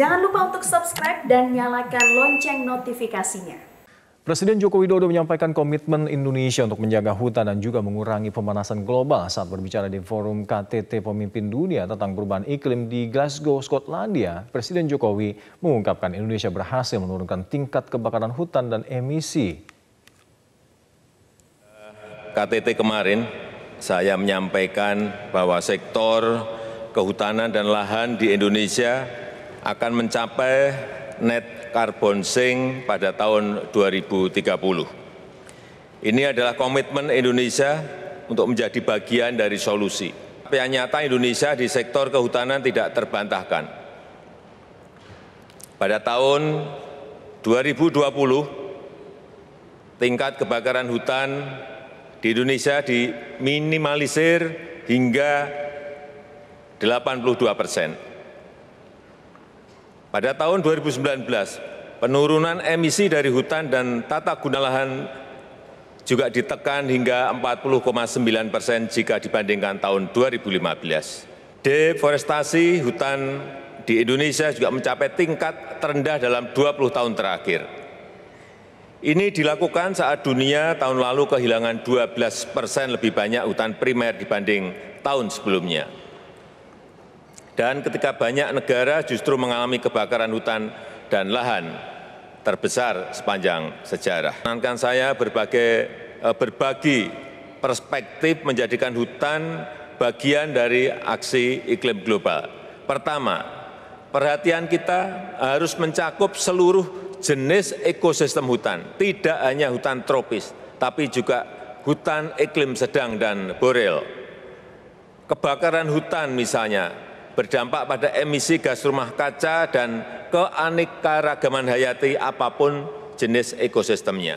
Jangan lupa untuk subscribe dan nyalakan lonceng notifikasinya. Presiden Joko Widodo menyampaikan komitmen Indonesia untuk menjaga hutan dan juga mengurangi pemanasan global saat berbicara di forum KTT Pemimpin Dunia tentang perubahan iklim di Glasgow, Skotlandia. Presiden Jokowi mengungkapkan Indonesia berhasil menurunkan tingkat kebakaran hutan dan emisi. KTT kemarin saya menyampaikan bahwa sektor kehutanan dan lahan di Indonesia akan mencapai net carbon sink pada tahun 2030. Ini adalah komitmen Indonesia untuk menjadi bagian dari solusi. Tapi yang nyata Indonesia di sektor kehutanan tidak terbantahkan. Pada tahun 2020, tingkat kebakaran hutan di Indonesia diminimalisir hingga 82 persen. Pada tahun 2019, penurunan emisi dari hutan dan tata guna lahan juga ditekan hingga 40,9 persen jika dibandingkan tahun 2015. Deforestasi hutan di Indonesia juga mencapai tingkat terendah dalam 20 tahun terakhir. Ini dilakukan saat dunia tahun lalu kehilangan 12 persen lebih banyak hutan primer dibanding tahun sebelumnya dan ketika banyak negara justru mengalami kebakaran hutan dan lahan terbesar sepanjang sejarah. Menangkan saya berbagai, eh, berbagi perspektif menjadikan hutan bagian dari aksi iklim global. Pertama, perhatian kita harus mencakup seluruh jenis ekosistem hutan, tidak hanya hutan tropis, tapi juga hutan iklim sedang dan boreal. Kebakaran hutan misalnya berdampak pada emisi gas rumah kaca dan keanekaragaman hayati apapun jenis ekosistemnya